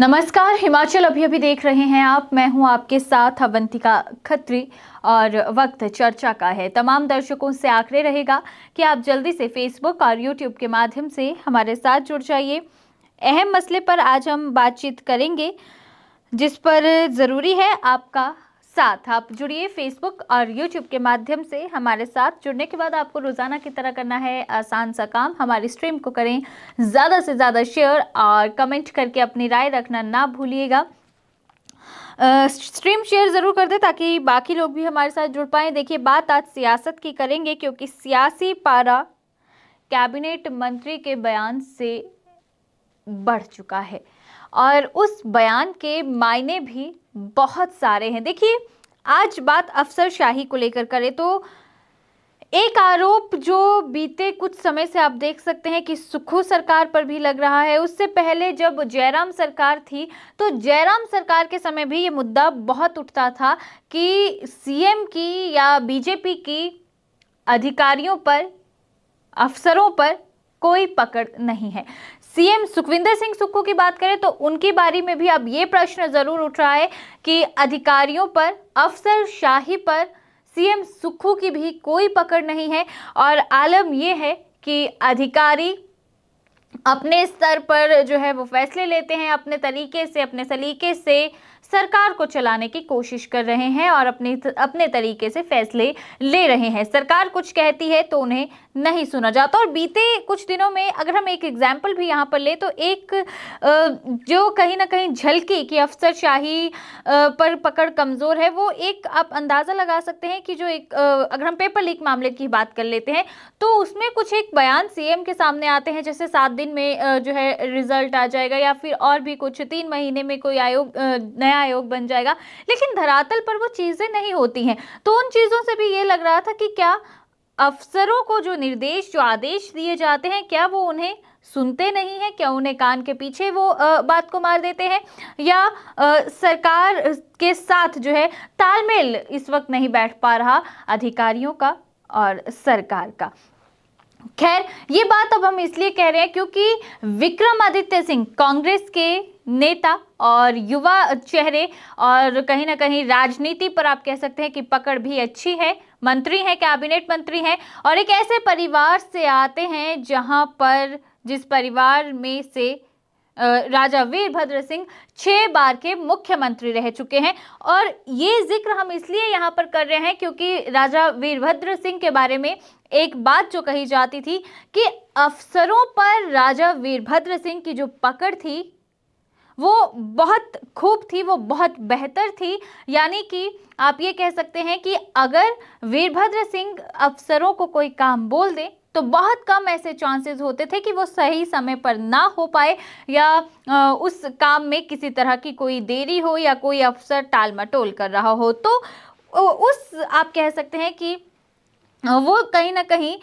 नमस्कार हिमाचल अभी अभी देख रहे हैं आप मैं हूं आपके साथ अवंतिका खत्री और वक्त चर्चा का है तमाम दर्शकों से आग्रह रहेगा कि आप जल्दी से फेसबुक और यूट्यूब के माध्यम से हमारे साथ जुड़ जाइए अहम मसले पर आज हम बातचीत करेंगे जिस पर ज़रूरी है आपका साथ आप जुड़िए फेसबुक और यूट्यूब के माध्यम से हमारे साथ जुड़ने के बाद आपको रोज़ाना की तरह करना है आसान सा काम हमारी स्ट्रीम को करें ज़्यादा से ज़्यादा शेयर और कमेंट करके अपनी राय रखना ना भूलिएगा स्ट्रीम शेयर ज़रूर कर दें ताकि बाकी लोग भी हमारे साथ जुड़ पाएँ देखिए बात आज सियासत की करेंगे क्योंकि सियासी पारा कैबिनेट मंत्री के बयान से बढ़ चुका है और उस बयान के मायने भी बहुत सारे हैं देखिए आज बात अफसर शाही को लेकर करें तो एक आरोप जो बीते कुछ समय से आप देख सकते हैं कि सुखू सरकार पर भी लग रहा है उससे पहले जब जयराम सरकार थी तो जयराम सरकार के समय भी ये मुद्दा बहुत उठता था कि सीएम की या बीजेपी की अधिकारियों पर अफसरों पर कोई पकड़ नहीं है सीएम सुखविंदर सिंह सुक्खू की बात करें तो उनकी बारी में भी अब ये प्रश्न जरूर उठ रहा है कि अधिकारियों पर अफसर शाही पर सीएम सुक्खू की भी कोई पकड़ नहीं है और आलम ये है कि अधिकारी अपने स्तर पर जो है वो फैसले लेते हैं अपने तरीके से अपने सलीके से सरकार को चलाने की कोशिश कर रहे हैं और अपने अपने तरीके से फैसले ले रहे हैं सरकार कुछ कहती है तो उन्हें नहीं सुना जाता और बीते कुछ दिनों में अगर हम एक एग्जाम्पल भी यहाँ पर ले तो एक जो कहीं ना कहीं झलकी कि अफसरशाही पर पकड़ कमज़ोर है वो एक आप अंदाज़ा लगा सकते हैं कि जो एक अगर हम पेपर लीक मामले की बात कर लेते हैं तो उसमें कुछ एक बयान सीएम के सामने आते हैं जैसे सात दिन में जो है रिजल्ट आ जाएगा या फिर और भी कुछ तीन महीने में कोई आयोग नया नया आयोग बन जाएगा लेकिन धरातल पर वो चीज़ें नहीं होती हैं तो उन चीज़ों से भी ये लग रहा था कि क्या अफसरों को जो निर्देश जो आदेश दिए जाते हैं क्या वो उन्हें सुनते नहीं हैं क्या उन्हें कान के पीछे वो आ, बात को मार देते हैं या आ, सरकार के साथ जो है तालमेल इस वक्त नहीं बैठ पा रहा अधिकारियों का और सरकार का खैर ये बात अब हम इसलिए कह रहे हैं क्योंकि विक्रमादित्य सिंह कांग्रेस के नेता और युवा चेहरे और कहीं ना कहीं राजनीति पर आप कह सकते हैं कि पकड़ भी अच्छी है मंत्री हैं कैबिनेट मंत्री हैं और एक ऐसे परिवार से आते हैं जहां पर जिस परिवार में से राजा वीरभद्र सिंह छः बार के मुख्यमंत्री रह चुके हैं और ये जिक्र हम इसलिए यहाँ पर कर रहे हैं क्योंकि राजा वीरभद्र सिंह के बारे में एक बात जो कही जाती थी कि अफसरों पर राजा वीरभद्र सिंह की जो पकड़ थी वो बहुत खूब थी वो बहुत बेहतर थी यानी कि आप ये कह सकते हैं कि अगर वीरभद्र सिंह अफसरों को कोई काम बोल दें तो बहुत कम ऐसे चांसेस होते थे कि वो सही समय पर ना हो पाए या उस काम में किसी तरह की कोई देरी हो या कोई अफसर टाल मटोल कर रहा हो तो उस आप कह सकते हैं कि वो कहीं ना कहीं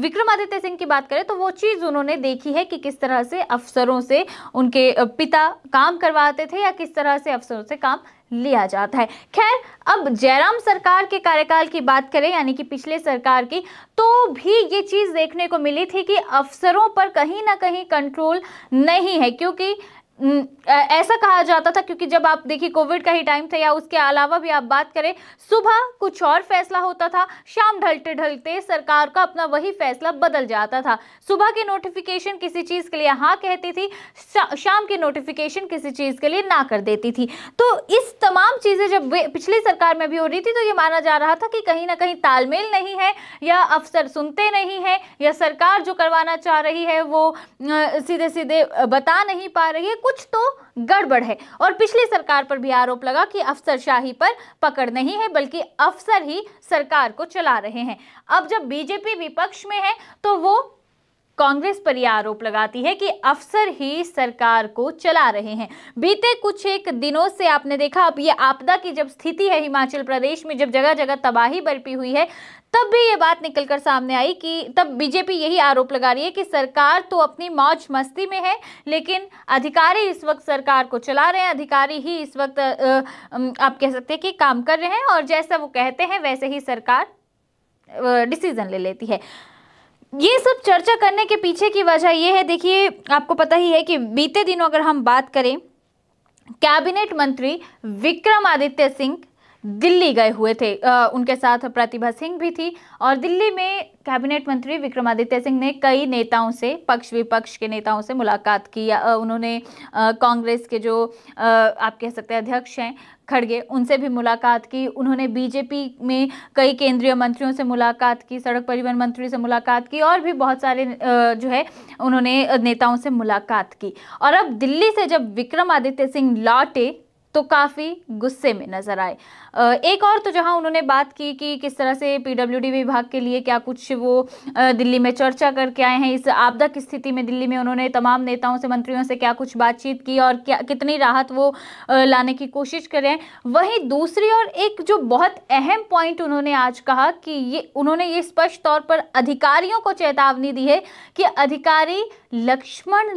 विक्रमादित्य सिंह की बात करें तो वो चीज़ उन्होंने देखी है कि किस तरह से अफसरों से उनके पिता काम करवाते थे या किस तरह से अफसरों से काम लिया जाता है खैर अब जयराम सरकार के कार्यकाल की बात करें यानी कि पिछले सरकार की तो भी ये चीज़ देखने को मिली थी कि अफसरों पर कहीं ना कहीं कंट्रोल नहीं है क्योंकि ऐसा कहा जाता था क्योंकि जब आप देखिए कोविड का ही टाइम था या उसके अलावा भी आप बात करें सुबह कुछ और फैसला होता था शाम ढलते ढलते सरकार का अपना वही फैसला बदल जाता था सुबह के नोटिफिकेशन किसी चीज़ के लिए हाँ कहती थी शा, शाम के नोटिफिकेशन किसी चीज़ के लिए ना कर देती थी तो इस तमाम चीज़ें जब पिछली सरकार में भी हो रही थी तो ये माना जा रहा था कि कहीं ना कहीं तालमेल नहीं है या अफसर सुनते नहीं हैं या सरकार जो करवाना चाह रही है वो सीधे सीधे बता नहीं पा रही है कुछ तो गड़बड़ है और पिछली सरकार पर भी आरोप लगा कि अफसरशाही पर पकड़ नहीं है बल्कि अफसर ही सरकार को चला रहे हैं अब जब बीजेपी विपक्ष में है तो वो कांग्रेस पर यह आरोप लगाती है कि अफसर ही सरकार को चला रहे हैं बीते कुछ एक दिनों से आपने देखा अब ये आपदा की जब स्थिति है हिमाचल प्रदेश में जब जगह जगह तबाही बरपी हुई है तब भी ये बात निकलकर सामने आई कि तब बीजेपी यही आरोप लगा रही है कि सरकार तो अपनी मौज मस्ती में है लेकिन अधिकारी इस वक्त सरकार को चला रहे हैं अधिकारी ही इस वक्त आप कह सकते हैं कि काम कर रहे हैं और जैसा वो कहते हैं वैसे ही सरकार डिसीजन ले लेती है ये सब चर्चा करने के पीछे की वजह यह है देखिए आपको पता ही है कि बीते दिनों अगर हम बात करें कैबिनेट मंत्री विक्रमादित्य सिंह दिल्ली गए हुए थे आ, उनके साथ प्रतिभा सिंह भी थी और दिल्ली में कैबिनेट मंत्री विक्रमादित्य सिंह ने कई नेताओं से पक्ष विपक्ष के नेताओं से मुलाकात की आ, उन्होंने कांग्रेस के जो आ, आप कह सकते हैं अध्यक्ष हैं खड़गे उनसे भी मुलाकात की उन्होंने बीजेपी में कई केंद्रीय मंत्रियों से मुलाकात की सड़क परिवहन मंत्री से मुलाकात की और भी बहुत सारे जो है उन्होंने नेताओं से मुलाकात की और अब दिल्ली से जब विक्रमादित्य सिंह लौटे तो काफ़ी गुस्से में नज़र आए एक और तो जहां उन्होंने बात की कि किस तरह से पीडब्ल्यूडी विभाग के लिए क्या कुछ वो दिल्ली में चर्चा करके आए हैं इस आपदा की स्थिति में दिल्ली में उन्होंने तमाम नेताओं से मंत्रियों से क्या कुछ बातचीत की और क्या कितनी राहत वो लाने की कोशिश करें वहीं दूसरी और एक जो बहुत अहम पॉइंट उन्होंने आज कहा कि ये उन्होंने ये स्पष्ट तौर पर अधिकारियों को चेतावनी दी है कि अधिकारी लक्ष्मण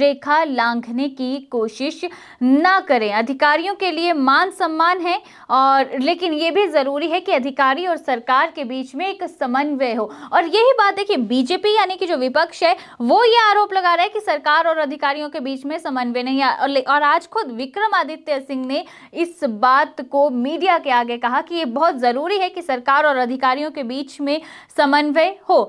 रेखा लांघने की कोशिश ना करें अधिकारी अधिकारियों के लिए मान सम्मान है और लेकिन ये भी ज़रूरी है कि अधिकारी और सरकार के बीच में एक समन्वय हो और यही बात है कि बीजेपी यानी कि जो विपक्ष है वो ये आरोप लगा रहा है कि सरकार और अधिकारियों के बीच में समन्वय नहीं और आज खुद विक्रमादित्य सिंह ने इस बात को मीडिया के आगे कहा कि ये बहुत ज़रूरी है कि सरकार और अधिकारियों के बीच में समन्वय हो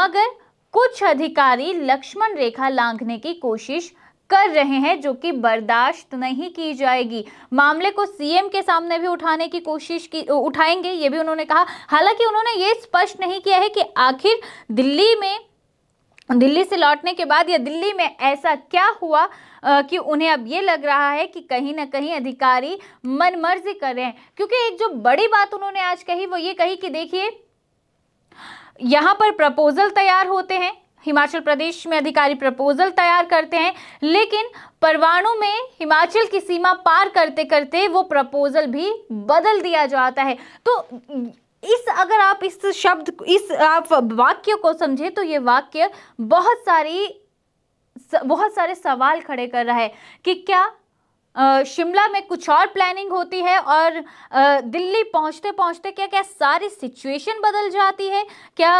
मगर कुछ अधिकारी लक्ष्मण रेखा लांघने की कोशिश कर रहे हैं जो कि बर्दाश्त नहीं की जाएगी मामले को सीएम के सामने भी उठाने की कोशिश की उठाएंगे ये भी उन्होंने कहा हालांकि उन्होंने ये स्पष्ट नहीं किया है कि आखिर दिल्ली में दिल्ली से लौटने के बाद या दिल्ली में ऐसा क्या हुआ आ, कि उन्हें अब ये लग रहा है कि कहीं ना कहीं अधिकारी मनमर्जी कर रहे हैं क्योंकि एक जो बड़ी बात उन्होंने आज कही वो ये कही कि देखिए यहाँ पर प्रपोजल तैयार होते हैं हिमाचल प्रदेश में अधिकारी प्रपोजल तैयार करते हैं लेकिन परवाणु में हिमाचल की सीमा पार करते करते वो प्रपोजल भी बदल दिया जाता है तो इस अगर आप इस शब्द इस आप वाक्य को समझे तो ये वाक्य बहुत सारी बहुत सारे सवाल खड़े कर रहा है कि क्या शिमला में कुछ और प्लानिंग होती है और दिल्ली पहुंचते पहुंचते क्या क्या सारी सिचुएशन बदल जाती है क्या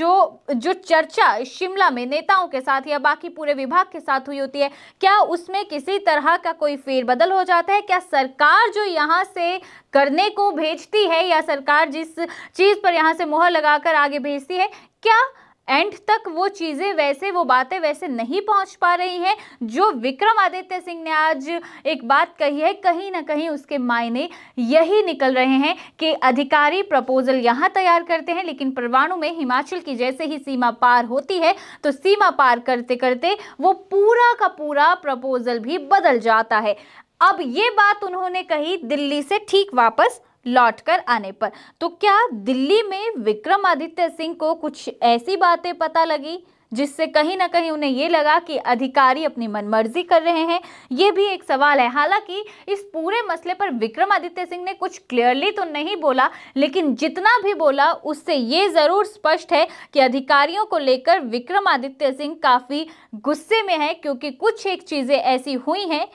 जो जो चर्चा शिमला में नेताओं के साथ या बाकी पूरे विभाग के साथ हुई होती है क्या उसमें किसी तरह का कोई फेरबदल हो जाता है क्या सरकार जो यहाँ से करने को भेजती है या सरकार जिस चीज़ पर यहाँ से मोहर लगाकर आगे भेजती है क्या एंड तक वो चीज़ें वैसे वो बातें वैसे नहीं पहुंच पा रही हैं जो विक्रमादित्य सिंह ने आज एक बात कही है कहीं ना कहीं उसके मायने यही निकल रहे हैं कि अधिकारी प्रपोजल यहाँ तैयार करते हैं लेकिन परवाणु में हिमाचल की जैसे ही सीमा पार होती है तो सीमा पार करते करते वो पूरा का पूरा प्रपोजल भी बदल जाता है अब ये बात उन्होंने कही दिल्ली से ठीक वापस लौटकर आने पर तो क्या दिल्ली में विक्रमादित्य सिंह को कुछ ऐसी बातें पता लगी जिससे कहीं ना कहीं उन्हें ये लगा कि अधिकारी अपनी मनमर्जी कर रहे हैं ये भी एक सवाल है हालांकि इस पूरे मसले पर विक्रमादित्य सिंह ने कुछ क्लियरली तो नहीं बोला लेकिन जितना भी बोला उससे ये ज़रूर स्पष्ट है कि अधिकारियों को लेकर विक्रमादित्य सिंह काफ़ी गुस्से में है क्योंकि कुछ एक चीज़ें ऐसी हुई हैं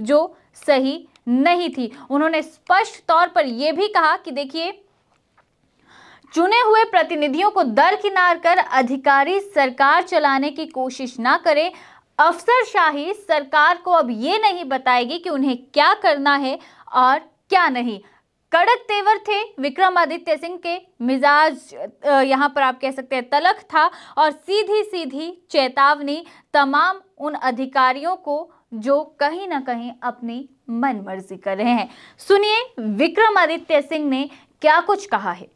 जो सही नहीं थी उन्होंने स्पष्ट तौर पर यह भी कहा कि देखिए चुने हुए प्रतिनिधियों को दरकिनार कर अधिकारी सरकार चलाने की कोशिश ना करें अफसरशाही सरकार को अब ये नहीं बताएगी कि उन्हें क्या करना है और क्या नहीं कड़क तेवर थे विक्रमादित्य सिंह के मिजाज यहाँ पर आप कह सकते हैं तलख था और सीधी सीधी चेतावनी तमाम उन अधिकारियों को जो कहीं ना कहीं अपनी मन मर्जी कर रहे हैं सुनिए विक्रमादित्य सिंह ने क्या कुछ कहा है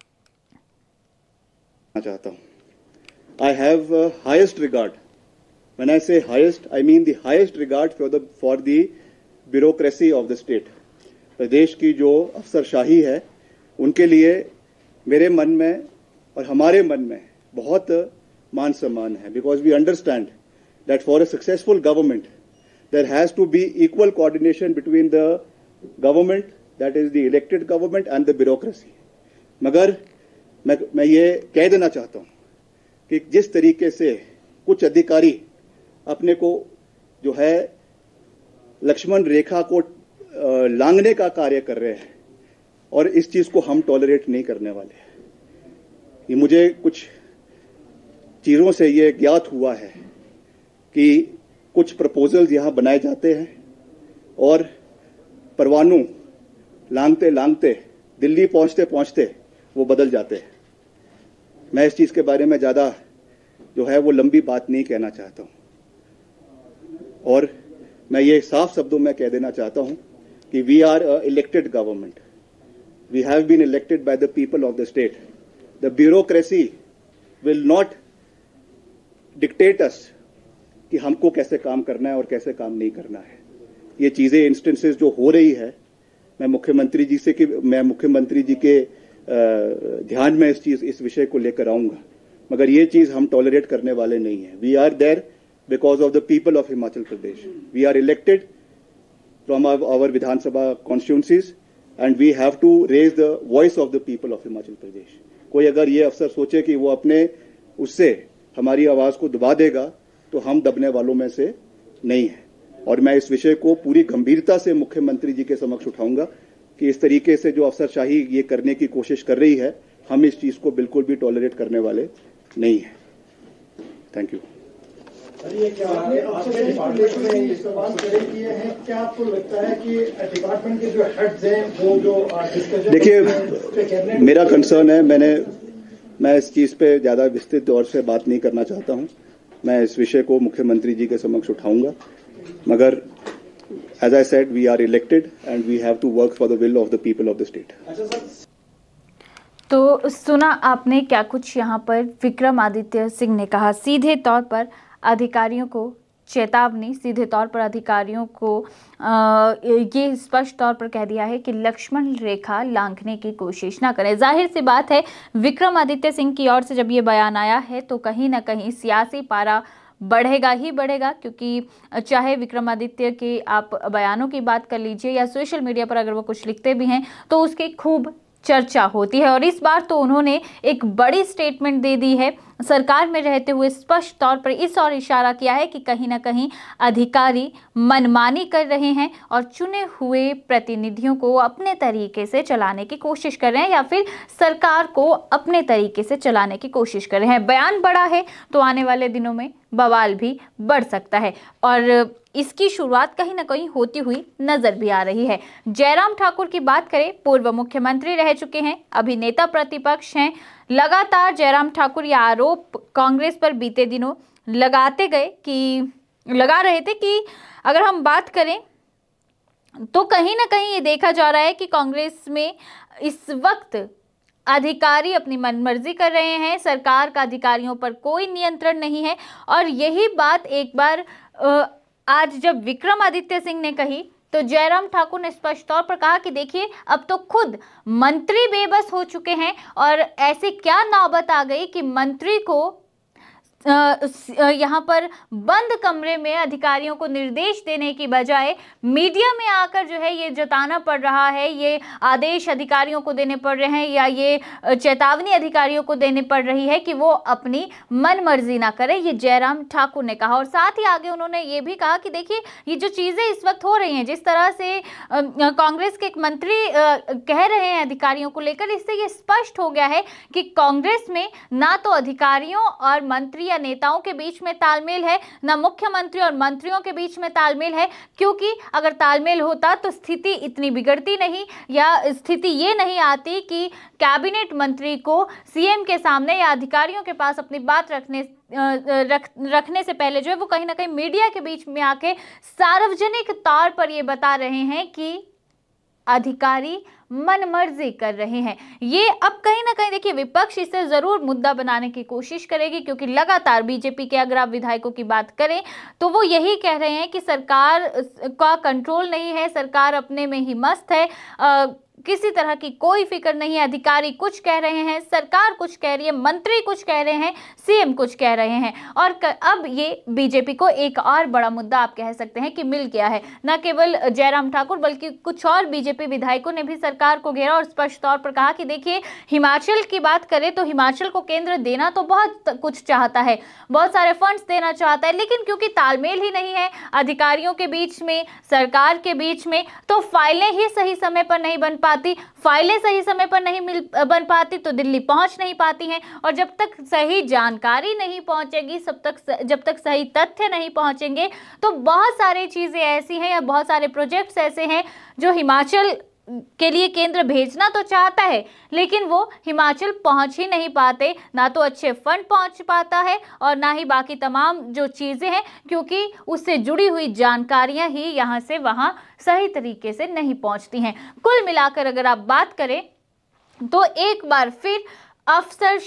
चाहता हूं I have highest regard when i say highest i mean the highest regard for the for the bureaucracy of the state प्रदेश की जो अफसरशाही है उनके लिए मेरे मन में और हमारे मन में बहुत मान सम्मान है because we understand that for a successful government there has to be equal coordination between the government, that is the elected government and the bureaucracy. magar main main ye keh dena chahta hu ki jis tarike se kuch adhikari apne ko jo hai lakshman rekha ko लांगने का कार्य कर रहे हैं और इस चीज को हम टॉलरेट नहीं करने वाले ये मुझे कुछ चीजों से ये ज्ञात हुआ है कि कुछ प्रपोजल्स यहाँ बनाए जाते हैं और परवानु लांगते लांगते दिल्ली पहुंचते पहुंचते वो बदल जाते हैं मैं इस चीज़ के बारे में ज़्यादा जो है वो लंबी बात नहीं कहना चाहता हूं और मैं ये साफ शब्दों में कह देना चाहता हूं कि we are a elected government we have been elected by the people of the state the bureaucracy will not dictates कि हमको कैसे काम करना है और कैसे काम नहीं करना है ये चीजें इंस्टेंसेस जो हो रही है मैं मुख्यमंत्री जी से कि मैं मुख्यमंत्री जी के ध्यान में इस चीज इस विषय को लेकर आऊंगा मगर ये चीज हम टॉलरेट करने वाले नहीं है we are there because of the people of Himachal Pradesh we are elected from our Vidhan Sabha constituencies and we have to raise the voice of the people of Himachal Pradesh कोई अगर ये अफसर सोचे कि वो अपने उससे हमारी आवाज को दबा देगा तो हम दबने वालों में से नहीं है और मैं इस विषय को पूरी गंभीरता से मुख्यमंत्री जी के समक्ष उठाऊंगा कि इस तरीके से जो अफसरशाही ये करने की कोशिश कर रही है हम इस चीज को बिल्कुल भी टॉलरेट करने वाले नहीं है थैंक यू देखिए मेरा कंसर्न है मैंने मैं इस चीज पे ज्यादा विस्तृत तौर से बात नहीं करना चाहता हूँ मैं इस विषय को मुख्यमंत्री जी के समक्ष उठाऊंगा मगर as I said we are elected and we have to work for the will of the people of the state तो सुना आपने क्या कुछ यहाँ पर विक्रमादित्य सिंह ने कहा सीधे तौर पर अधिकारियों को चेतावनी सीधे तौर पर अधिकारियों को ये स्पष्ट तौर पर कह दिया है कि लक्ष्मण रेखा लांघने की कोशिश ना करें जाहिर सी बात है विक्रमादित्य सिंह की ओर से जब ये बयान आया है तो कहीं ना कहीं सियासी पारा बढ़ेगा ही बढ़ेगा क्योंकि चाहे विक्रमादित्य के आप बयानों की बात कर लीजिए या सोशल मीडिया पर अगर वो कुछ लिखते भी हैं तो उसकी खूब चर्चा होती है और इस बार तो उन्होंने एक बड़ी स्टेटमेंट दे दी है सरकार में रहते हुए स्पष्ट तौर पर इस ओर इशारा किया है कि कहीं ना कहीं अधिकारी मनमानी कर रहे हैं और चुने हुए प्रतिनिधियों को अपने तरीके से चलाने की कोशिश कर रहे हैं या फिर सरकार को अपने तरीके से चलाने की कोशिश कर रहे हैं बयान बड़ा है तो आने वाले दिनों में बवाल भी बढ़ सकता है और इसकी शुरुआत कहीं ना कहीं होती हुई नजर भी आ रही है जयराम ठाकुर की बात करें पूर्व मुख्यमंत्री रह चुके हैं अभिनेता प्रतिपक्ष हैं लगातार जयराम ठाकुर यह आरोप कांग्रेस पर बीते दिनों लगाते गए कि लगा रहे थे कि अगर हम बात करें तो कहीं ना कहीं ये देखा जा रहा है कि कांग्रेस में इस वक्त अधिकारी अपनी मनमर्जी कर रहे हैं सरकार का अधिकारियों पर कोई नियंत्रण नहीं है और यही बात एक बार आज जब विक्रमादित्य सिंह ने कही तो जयराम ठाकुर ने स्पष्ट तौर पर कहा कि देखिए अब तो खुद मंत्री बेबस हो चुके हैं और ऐसे क्या नौबत आ गई कि मंत्री को यहाँ पर बंद कमरे में अधिकारियों को निर्देश देने की बजाय मीडिया में आकर जो है ये जताना पड़ रहा है ये आदेश अधिकारियों को देने पड़ रहे हैं या ये चेतावनी अधिकारियों को देने पड़ रही है कि वो अपनी मन मर्जी ना करें ये जयराम ठाकुर ने कहा और साथ ही आगे उन्होंने ये भी कहा कि देखिए ये जो चीज़ें इस वक्त हो रही हैं जिस तरह से कांग्रेस के एक मंत्री कह रहे हैं अधिकारियों को लेकर इससे ये स्पष्ट हो गया है कि कांग्रेस में ना तो अधिकारियों और मंत्री या नेताओं के बीच में तालमेल है न मुख्यमंत्री और मंत्रियों के बीच में तालमेल है क्योंकि अगर तालमेल होता तो स्थिति इतनी बिगड़ती नहीं या स्थिति ये नहीं आती कि कैबिनेट मंत्री को सीएम के सामने या अधिकारियों के पास अपनी बात रखने रख रखने से पहले जो है वो कहीं ना कहीं मीडिया के बीच में आके सार्वजनिक तौर पर ये बता रहे हैं कि अधिकारी मनमर्जी कर रहे हैं ये अब कहीं ना कहीं देखिए विपक्ष इसे ज़रूर मुद्दा बनाने की कोशिश करेगी क्योंकि लगातार बीजेपी के अगर आप विधायकों की बात करें तो वो यही कह रहे हैं कि सरकार का कंट्रोल नहीं है सरकार अपने में ही मस्त है आ, किसी तरह की कोई फिक्र नहीं है अधिकारी कुछ कह रहे हैं सरकार कुछ कह रही है मंत्री कुछ कह रहे हैं सीएम कुछ कह रहे हैं और अब ये बीजेपी को एक और बड़ा मुद्दा आप कह सकते हैं कि मिल गया है न केवल जयराम ठाकुर बल्कि कुछ और बीजेपी विधायकों ने भी सरकार को घेरा और स्पष्ट तौर पर कहा कि देखिए हिमाचल की बात करें तो हिमाचल को केंद्र देना तो बहुत कुछ चाहता है बहुत सारे फंड्स देना चाहता है लेकिन क्योंकि तालमेल ही नहीं है अधिकारियों के बीच में सरकार के बीच में तो फाइलें ही सही समय पर नहीं बन पा पाती फाइलें सही समय पर नहीं मिल बन पाती तो दिल्ली पहुंच नहीं पाती हैं और जब तक सही जानकारी नहीं पहुंचेगी सब तक जब तक सही तथ्य नहीं पहुंचेंगे तो बहुत सारी चीज़ें ऐसी हैं या बहुत सारे प्रोजेक्ट्स ऐसे हैं जो हिमाचल के लिए केंद्र भेजना तो चाहता है लेकिन वो हिमाचल पहुंच ही नहीं पाते ना तो अच्छे फंड पहुंच पाता है और ना ही बाकी तमाम जो चीज़ें हैं क्योंकि उससे जुड़ी हुई जानकारियां ही यहां से वहां सही तरीके से नहीं पहुंचती हैं कुल मिलाकर अगर आप बात करें तो एक बार फिर अफसर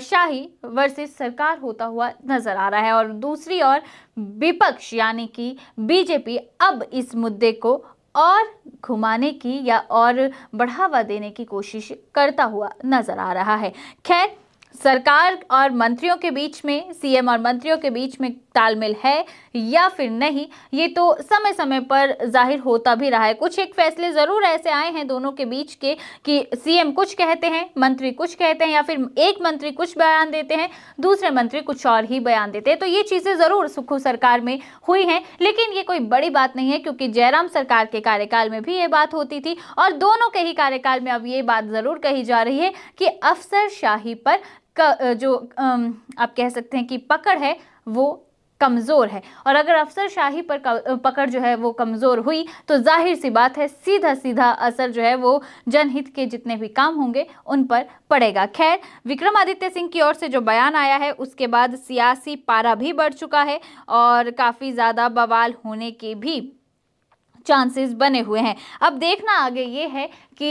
शाही वर्सेस सरकार होता हुआ नजर आ रहा है और दूसरी ओर विपक्ष यानी कि बीजेपी अब इस मुद्दे को और घुमाने की या और बढ़ावा देने की कोशिश करता हुआ नजर आ रहा है खैर सरकार और मंत्रियों के बीच में सीएम और मंत्रियों के बीच में तालमेल है या फिर नहीं ये तो समय समय पर जाहिर होता भी रहा है कुछ एक फैसले ज़रूर ऐसे आए हैं दोनों के बीच के कि सीएम कुछ कहते हैं मंत्री कुछ कहते हैं या फिर एक मंत्री कुछ बयान देते हैं दूसरे मंत्री कुछ और ही बयान देते हैं तो ये चीज़ें ज़रूर सुखू सरकार में हुई हैं लेकिन ये कोई बड़ी बात नहीं है क्योंकि जयराम सरकार के कार्यकाल में भी ये बात होती थी और दोनों के ही कार्यकाल में अब ये बात ज़रूर कही जा रही है कि अफसर पर जो आप कह सकते हैं कि पकड़ है वो कमज़ोर है और अगर अफसर शाही पर पकड़ जो है वो कमज़ोर हुई तो जाहिर सी बात है सीधा सीधा असर जो है वो जनहित के जितने भी काम होंगे उन पर पड़ेगा खैर विक्रमादित्य सिंह की ओर से जो बयान आया है उसके बाद सियासी पारा भी बढ़ चुका है और काफ़ी ज़्यादा बवाल होने के भी चांसेस बने हुए हैं अब देखना आगे ये है कि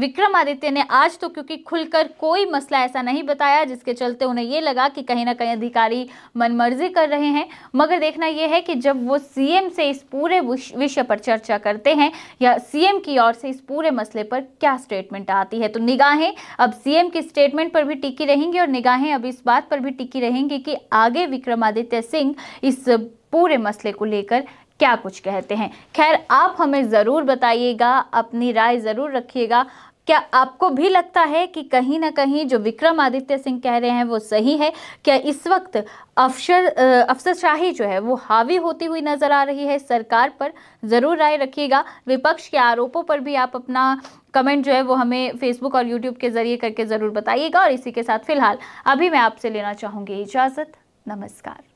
विक्रमादित्य ने आज तो क्योंकि खुलकर कोई मसला ऐसा नहीं बताया जिसके चलते उन्हें ये लगा कि कहीं ना कहीं अधिकारी मनमर्जी कर रहे हैं मगर देखना यह है कि जब वो सीएम से इस पूरे विषय पर चर्चा करते हैं या सीएम की ओर से इस पूरे मसले पर क्या स्टेटमेंट आती है तो निगाहें अब सीएम की स्टेटमेंट पर भी टिकी रहेंगी और निगाहें अब इस बात पर भी टिकी रहेंगी कि आगे विक्रमादित्य सिंह इस पूरे मसले को लेकर क्या कुछ कहते हैं खैर आप हमें ज़रूर बताइएगा अपनी राय ज़रूर रखिएगा क्या आपको भी लगता है कि कहीं ना कहीं जो विक्रमादित्य सिंह कह रहे हैं वो सही है क्या इस वक्त अफसर अफसरशाही जो है वो हावी होती हुई नज़र आ रही है सरकार पर ज़रूर राय रखिएगा विपक्ष के आरोपों पर भी आप अपना कमेंट जो है वो हमें फेसबुक और यूट्यूब के ज़रिए करके ज़रूर बताइएगा और इसी के साथ फ़िलहाल अभी मैं आपसे लेना चाहूँगी इजाज़त नमस्कार